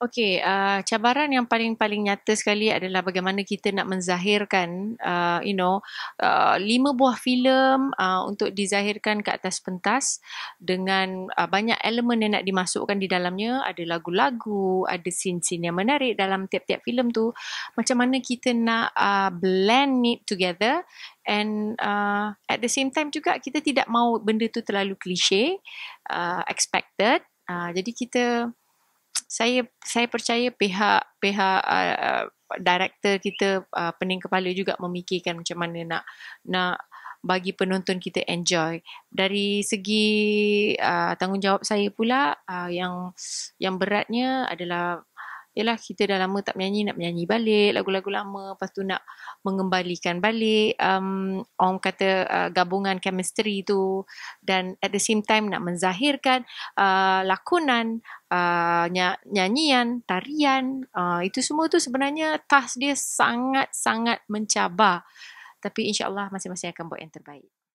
Okey, uh, cabaran yang paling-paling nyata sekali adalah bagaimana kita nak menzahirkan uh, you know uh, lima buah filem uh, untuk dizahirkan ke atas pentas dengan uh, banyak elemen yang nak dimasukkan di dalamnya, ada lagu-lagu, ada scene-scene yang menarik dalam tiap-tiap filem tu. Macam mana kita nak uh, blend it together and uh, at the same time juga kita tidak mahu benda tu terlalu klise, uh, expected. Uh, jadi kita saya saya percaya pihak pihak uh, director kita uh, pening kepala juga memikirkan macam mana nak nak bagi penonton kita enjoy. Dari segi uh, tanggungjawab saya pula uh, yang yang beratnya adalah ialah kita dah lama tak menyanyi nak menyanyi balik lagu-lagu lama lepas tu nak mengembalikan balik um, orang kata uh, gabungan chemistry tu dan at the same time nak menzahirkan uh, lakonan uh, ny- nyanyian tarian uh, itu semua tu sebenarnya tas dia sangat-sangat mencabar tapi insyaallah masing-masing akan buat yang terbaik